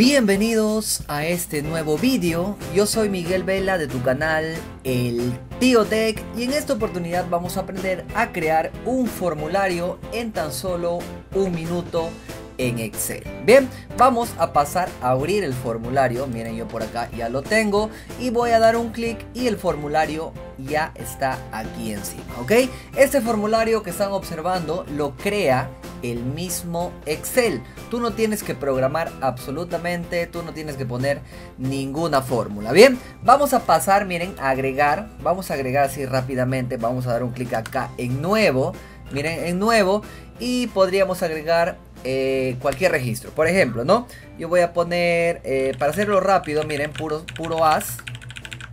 Bienvenidos a este nuevo vídeo, yo soy Miguel Vela de tu canal El Tío Tech y en esta oportunidad vamos a aprender a crear un formulario en tan solo un minuto en Excel. Bien, vamos a pasar a abrir el formulario. Miren, yo por acá ya lo tengo y voy a dar un clic y el formulario ya está aquí encima, ¿ok? Este formulario que están observando lo crea el mismo Excel. Tú no tienes que programar absolutamente, tú no tienes que poner ninguna fórmula. Bien, vamos a pasar, miren, a agregar. Vamos a agregar así rápidamente. Vamos a dar un clic acá en nuevo. Miren, en nuevo. Y podríamos agregar eh, cualquier registro. Por ejemplo, ¿no? Yo voy a poner, eh, para hacerlo rápido, miren, puro, puro as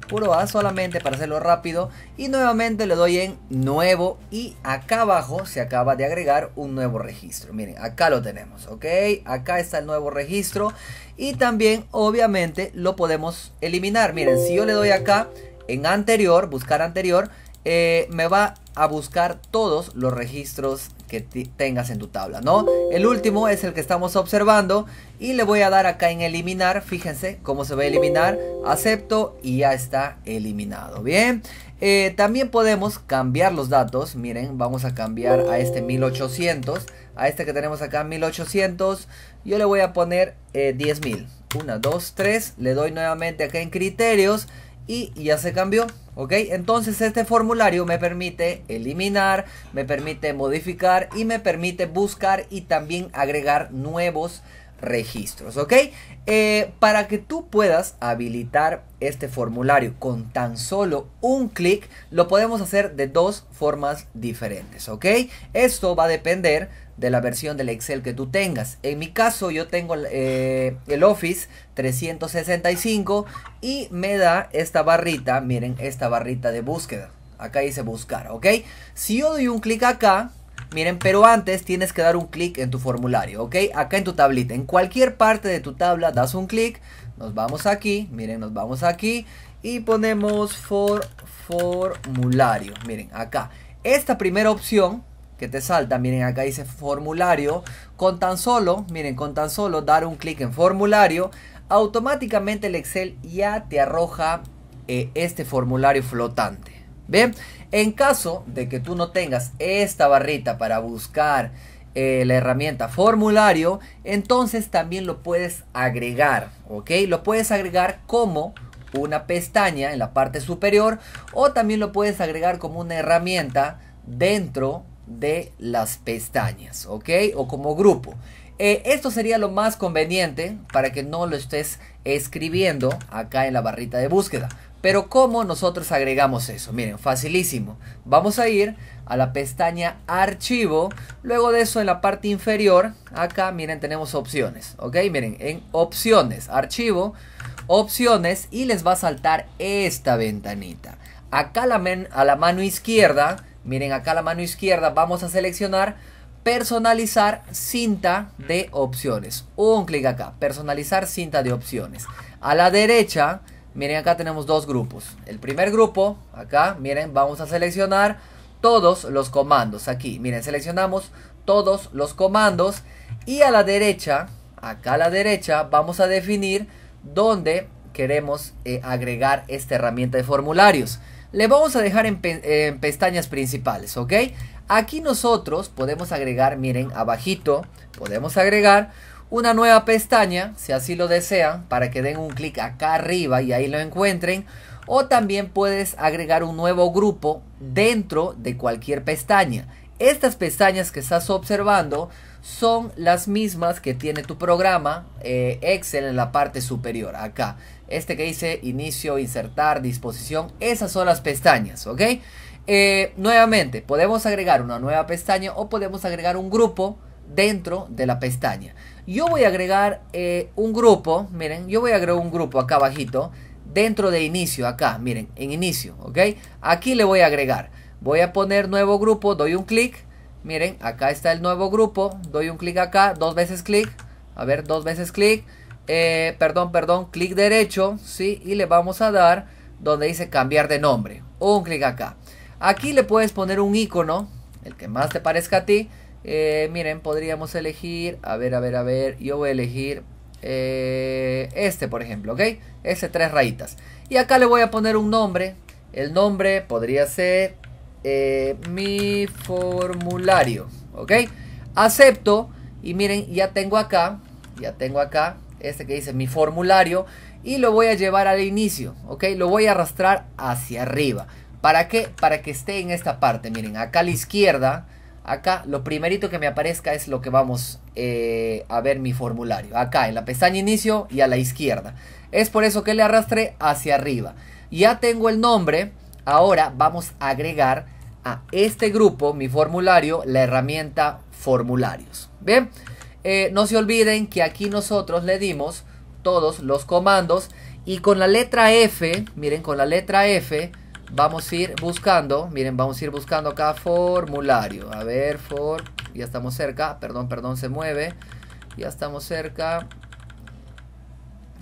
puro A solamente para hacerlo rápido y nuevamente le doy en nuevo y acá abajo se acaba de agregar un nuevo registro miren acá lo tenemos ok acá está el nuevo registro y también obviamente lo podemos eliminar miren si yo le doy acá en anterior buscar anterior eh, me va a buscar todos los registros que tengas en tu tabla, ¿no? El último es el que estamos observando y le voy a dar acá en eliminar, fíjense cómo se va a eliminar, acepto y ya está eliminado, ¿bien? Eh, también podemos cambiar los datos, miren, vamos a cambiar a este 1800, a este que tenemos acá 1800, yo le voy a poner 10.000, 1, 2, 3, le doy nuevamente acá en criterios, y ya se cambió. ¿Ok? Entonces este formulario me permite eliminar, me permite modificar y me permite buscar y también agregar nuevos registros, ¿ok? Eh, para que tú puedas habilitar este formulario con tan solo un clic, lo podemos hacer de dos formas diferentes, ¿ok? Esto va a depender de la versión del Excel que tú tengas. En mi caso yo tengo eh, el Office 365 y me da esta barrita, miren esta barrita de búsqueda. Acá dice buscar, ¿ok? Si yo doy un clic acá, Miren, pero antes tienes que dar un clic en tu formulario, ¿ok? Acá en tu tablita, en cualquier parte de tu tabla das un clic. Nos vamos aquí, miren, nos vamos aquí y ponemos for formulario. Miren, acá. Esta primera opción que te salta. Miren, acá dice formulario. Con tan solo, miren, con tan solo dar un clic en formulario, automáticamente el Excel ya te arroja eh, este formulario flotante. Bien, en caso de que tú no tengas esta barrita para buscar eh, la herramienta formulario, entonces también lo puedes agregar, ¿ok? Lo puedes agregar como una pestaña en la parte superior o también lo puedes agregar como una herramienta dentro de las pestañas, ¿ok? O como grupo. Eh, esto sería lo más conveniente para que no lo estés escribiendo acá en la barrita de búsqueda. Pero ¿cómo nosotros agregamos eso? Miren, facilísimo. Vamos a ir a la pestaña archivo. Luego de eso en la parte inferior, acá miren tenemos opciones. Ok, miren, en opciones, archivo, opciones y les va a saltar esta ventanita. Acá la, a la mano izquierda Miren acá la mano izquierda, vamos a seleccionar personalizar cinta de opciones. Un clic acá, personalizar cinta de opciones. A la derecha, miren acá tenemos dos grupos. El primer grupo, acá, miren, vamos a seleccionar todos los comandos. Aquí, miren, seleccionamos todos los comandos. Y a la derecha, acá a la derecha, vamos a definir dónde queremos eh, agregar esta herramienta de formularios le vamos a dejar en, pestañas principales, ¿ok? Aquí nosotros podemos agregar, miren, abajito, podemos agregar una nueva pestaña, si así lo desea para que den un clic acá arriba y ahí lo encuentren. O también puedes agregar un nuevo grupo dentro de cualquier pestaña. Estas pestañas que estás observando son las mismas que tiene tu programa eh, Excel en la parte superior, acá. Este que dice inicio, insertar, disposición, esas son las pestañas, ¿ok? Eh, nuevamente, podemos agregar una nueva pestaña o podemos agregar un grupo dentro de la pestaña. Yo voy a agregar eh, un grupo, miren, yo voy a agregar un grupo acá abajito, dentro de inicio, acá, miren, en inicio, ¿ok? Aquí le voy a agregar, voy a poner nuevo grupo, doy un clic, Miren, acá está el nuevo grupo. Doy un clic acá, dos veces clic. A ver, dos veces clic. Eh, perdón, perdón, clic derecho, ¿sí? Y le vamos a dar donde dice cambiar de nombre. Un clic acá. Aquí le puedes poner un icono, el que más te parezca a ti. Eh, miren, podríamos elegir, a ver, a ver, a ver, yo voy a elegir eh, este, por ejemplo, ¿ok? ese tres rayitas. Y acá le voy a poner un nombre. El nombre podría ser eh, mi formulario, ¿ok? Acepto y miren, ya tengo acá, ya tengo acá este que dice mi formulario y lo voy a llevar al inicio, ¿ok? Lo voy a arrastrar hacia arriba. ¿Para qué? Para que esté en esta parte, miren, acá a la izquierda, acá lo primerito que me aparezca es lo que vamos eh, a ver mi formulario. Acá en la pestaña inicio y a la izquierda. Es por eso que le arrastré hacia arriba. Ya tengo el nombre, Ahora vamos a agregar a este grupo, mi formulario, la herramienta formularios. Bien, eh, no se olviden que aquí nosotros le dimos todos los comandos y con la letra F, miren, con la letra F vamos a ir buscando, miren, vamos a ir buscando acá formulario. A ver, for, ya estamos cerca, perdón, perdón, se mueve, ya estamos cerca.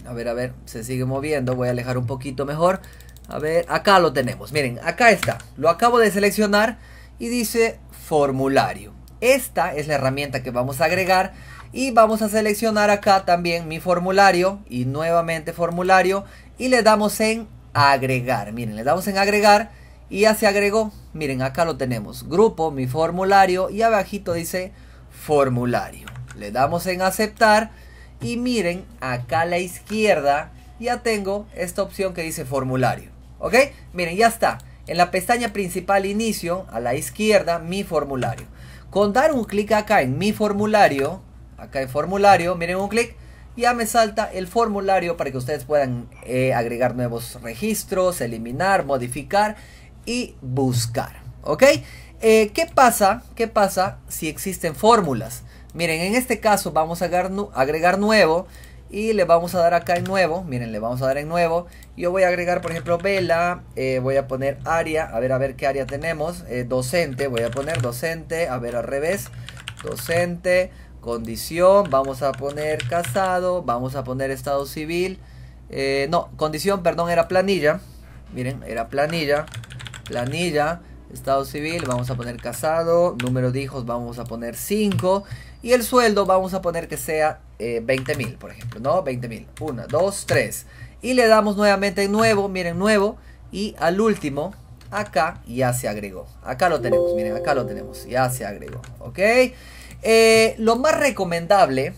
A ver, a ver, se sigue moviendo, voy a alejar un poquito mejor. A ver, acá lo tenemos. Miren, acá está. Lo acabo de seleccionar y dice formulario. Esta es la herramienta que vamos a agregar y vamos a seleccionar acá también mi formulario y nuevamente formulario y le damos en agregar. Miren, le damos en agregar y ya se agregó. Miren, acá lo tenemos. Grupo, mi formulario y abajito dice formulario. Le damos en aceptar y miren acá a la izquierda ya tengo esta opción que dice formulario. ¿Ok? Miren, ya está. En la pestaña principal inicio, a la izquierda, mi formulario. Con dar un clic acá en mi formulario, acá en formulario, miren un clic, ya me salta el formulario para que ustedes puedan eh, agregar nuevos registros, eliminar, modificar y buscar. ¿Ok? Eh, ¿Qué pasa? ¿Qué pasa si existen fórmulas? Miren, en este caso vamos a agregar nuevo y le vamos a dar acá en nuevo, miren, le vamos a dar en nuevo. Yo voy a agregar, por ejemplo, vela, eh, voy a poner área, a ver, a ver qué área tenemos. Eh, docente, voy a poner docente, a ver, al revés, docente, condición, vamos a poner casado, vamos a poner estado civil. Eh, no, condición, perdón, era planilla. Miren, era planilla, planilla. Estado civil, vamos a poner casado. Número de hijos, vamos a poner 5. Y el sueldo, vamos a poner que sea eh, mil, por ejemplo, ¿no? 20 mil. 1, 2, 3. Y le damos nuevamente nuevo, miren, nuevo. Y al último, acá ya se agregó. Acá lo tenemos, miren, acá lo tenemos. Ya se agregó, ¿ok? Eh, lo más recomendable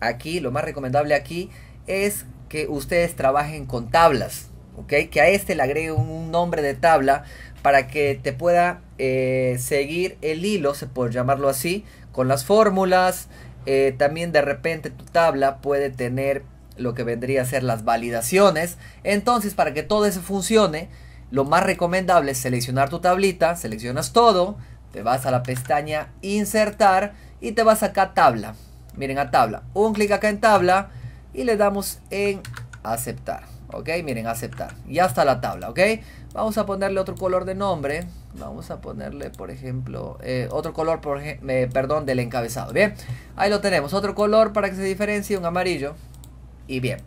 aquí, lo más recomendable aquí es que ustedes trabajen con tablas, ¿ok? Que a este le agregue un nombre de tabla para que te pueda eh, seguir el hilo, se puede llamarlo así, con las fórmulas. Eh, también de repente tu tabla puede tener lo que vendría a ser las validaciones. Entonces, para que todo eso funcione, lo más recomendable es seleccionar tu tablita, seleccionas todo, te vas a la pestaña insertar y te vas acá a tabla. Miren a tabla. Un clic acá en tabla y le damos en aceptar. Ok, miren, aceptar. Ya está la tabla, ok. Vamos a ponerle otro color de nombre. Vamos a ponerle, por ejemplo, eh, otro color, eh, perdón, del encabezado. Bien, ahí lo tenemos. Otro color para que se diferencie, un amarillo. Y bien,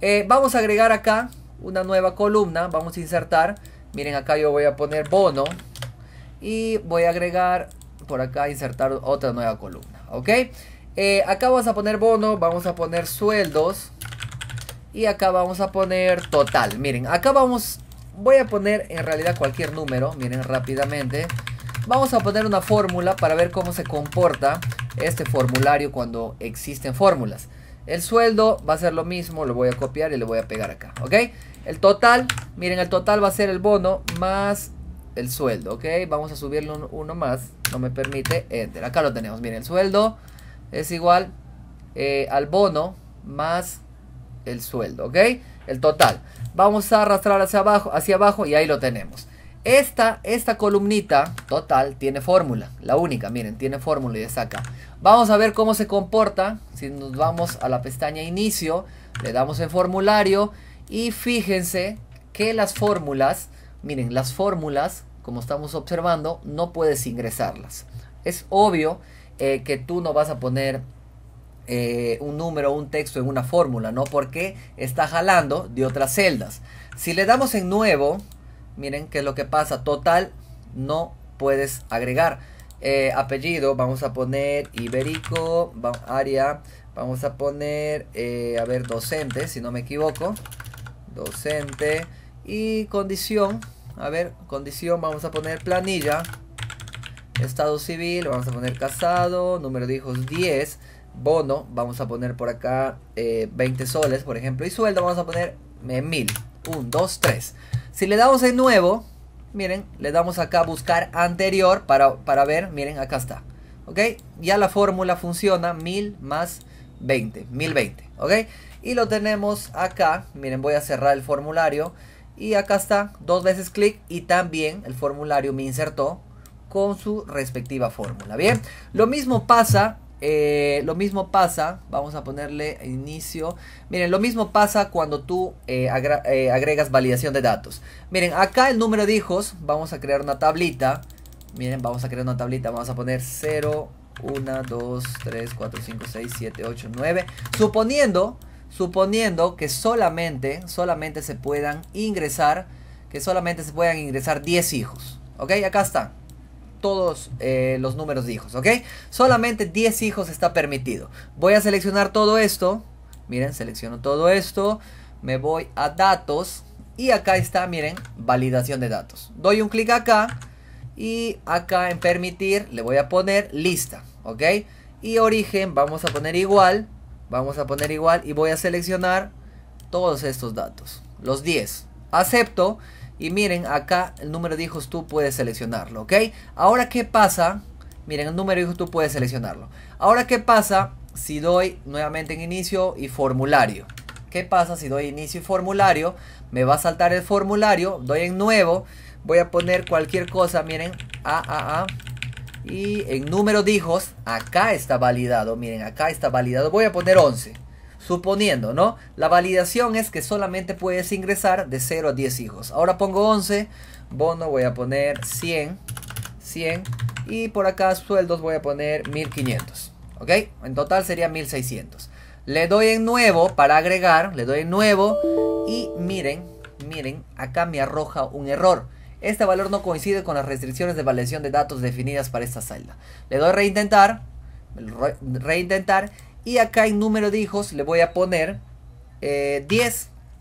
eh, vamos a agregar acá una nueva columna. Vamos a insertar. Miren, acá yo voy a poner bono. Y voy a agregar por acá, insertar otra nueva columna. Ok, acá vamos a poner bono, vamos a poner sueldos. Y acá vamos a poner total. Miren, acá vamos... Voy a poner en realidad cualquier número. Miren, rápidamente. Vamos a poner una fórmula para ver cómo se comporta este formulario cuando existen fórmulas. El sueldo va a ser lo mismo, lo voy a copiar y le voy a pegar acá, ¿ok? El total, miren, el total va a ser el bono más el sueldo, ¿ok? Vamos a subirle uno más, no me permite, enter. Acá lo tenemos, miren, el sueldo es igual eh, al bono más el sueldo, ¿ok? El total. Vamos a arrastrar hacia abajo, hacia abajo y ahí lo tenemos. Esta, esta columnita total tiene fórmula, la única, miren, tiene fórmula y está acá. Vamos a ver cómo se comporta, si nos vamos a la pestaña inicio, le damos en formulario y fíjense que las fórmulas, miren, las fórmulas, como estamos observando, no puedes ingresarlas. Es obvio eh, que tú no vas a poner eh, un número un texto en una fórmula, ¿no? Porque está jalando de otras celdas. Si le damos en nuevo, miren que es lo que pasa. Total, no puedes agregar. Eh, apellido, vamos a poner Ibérico, área, vamos a poner, eh, a ver, docente, si no me equivoco. Docente y condición, a ver, condición, vamos a poner planilla. Estado civil, vamos a poner casado, número de hijos 10 bono, vamos a poner por acá 20 eh, soles, por ejemplo, y sueldo vamos a poner 1000. 1, 2, 3. Si le damos de nuevo, miren, le damos acá a buscar anterior para, para ver, miren, acá está. ¿Ok? Ya la fórmula funciona, 1000 más 20, 1020. ¿Ok? Y lo tenemos acá, miren, voy a cerrar el formulario. Y acá está, dos veces clic y también el formulario me insertó con su respectiva fórmula. Bien, lo mismo pasa eh, lo mismo pasa, vamos a ponerle inicio. Miren, lo mismo pasa cuando tú eh, eh, agregas validación de datos. Miren, acá el número de hijos, vamos a crear una tablita. Miren, vamos a crear una tablita, vamos a poner 0, 1, 2, 3, 4, 5, 6, 7, 8, 9. Suponiendo, suponiendo que solamente, solamente se puedan ingresar, que solamente se puedan ingresar 10 hijos. ¿Ok? Acá está todos eh, los números de hijos, ¿ok? Solamente 10 hijos está permitido. Voy a seleccionar todo esto. Miren, selecciono todo esto. Me voy a datos. Y acá está, miren, validación de datos. Doy un clic acá. Y acá en permitir le voy a poner lista, ¿ok? Y origen vamos a poner igual. Vamos a poner igual y voy a seleccionar todos estos datos. Los 10. Acepto. Y miren, acá el número de hijos tú puedes seleccionarlo, ¿ok? Ahora, ¿qué pasa? Miren, el número de hijos tú puedes seleccionarlo. Ahora, ¿qué pasa si doy nuevamente en inicio y formulario? ¿Qué pasa si doy inicio y formulario? Me va a saltar el formulario, doy en nuevo, voy a poner cualquier cosa, miren, a, a, a. Y en número de hijos, acá está validado, miren, acá está validado, voy a poner 11. Suponiendo, ¿no? La validación es que solamente puedes ingresar de 0 a 10 hijos. Ahora pongo 11, bono voy a poner 100, 100 y por acá sueldos voy a poner 1500. ¿Ok? En total sería 1600. Le doy en nuevo para agregar, le doy en nuevo y miren, miren, acá me arroja un error. Este valor no coincide con las restricciones de validación de datos definidas para esta celda. Le doy reintentar, reintentar y acá en número de hijos le voy a poner 10. Eh,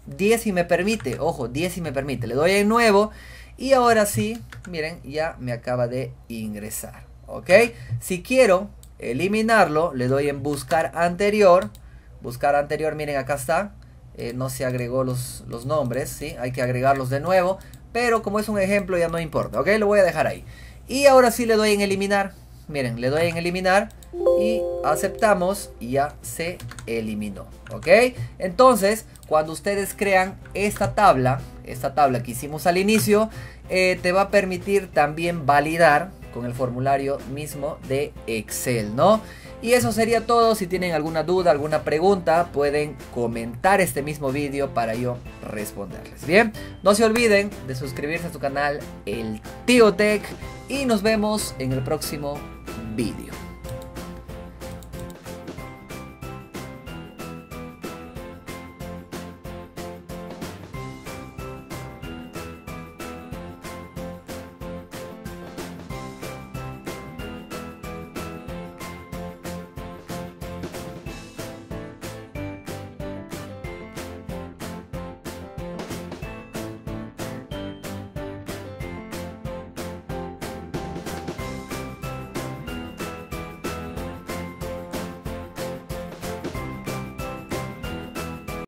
10 si me permite. Ojo, 10 y me permite. Le doy en nuevo. Y ahora sí, miren, ya me acaba de ingresar. ¿Ok? Si quiero eliminarlo, le doy en buscar anterior. Buscar anterior, miren, acá está. Eh, no se agregó los, los nombres, ¿sí? Hay que agregarlos de nuevo. Pero como es un ejemplo, ya no importa, ¿ok? Lo voy a dejar ahí. Y ahora sí le doy en eliminar. Miren, le doy en eliminar y aceptamos y ya se eliminó. ¿Ok? Entonces, cuando ustedes crean esta tabla, esta tabla que hicimos al inicio, eh, te va a permitir también validar con el formulario mismo de Excel, ¿no? Y eso sería todo. Si tienen alguna duda, alguna pregunta, pueden comentar este mismo vídeo para yo responderles. Bien, no se olviden de suscribirse a su canal El Tío Tech y nos vemos en el próximo vídeo.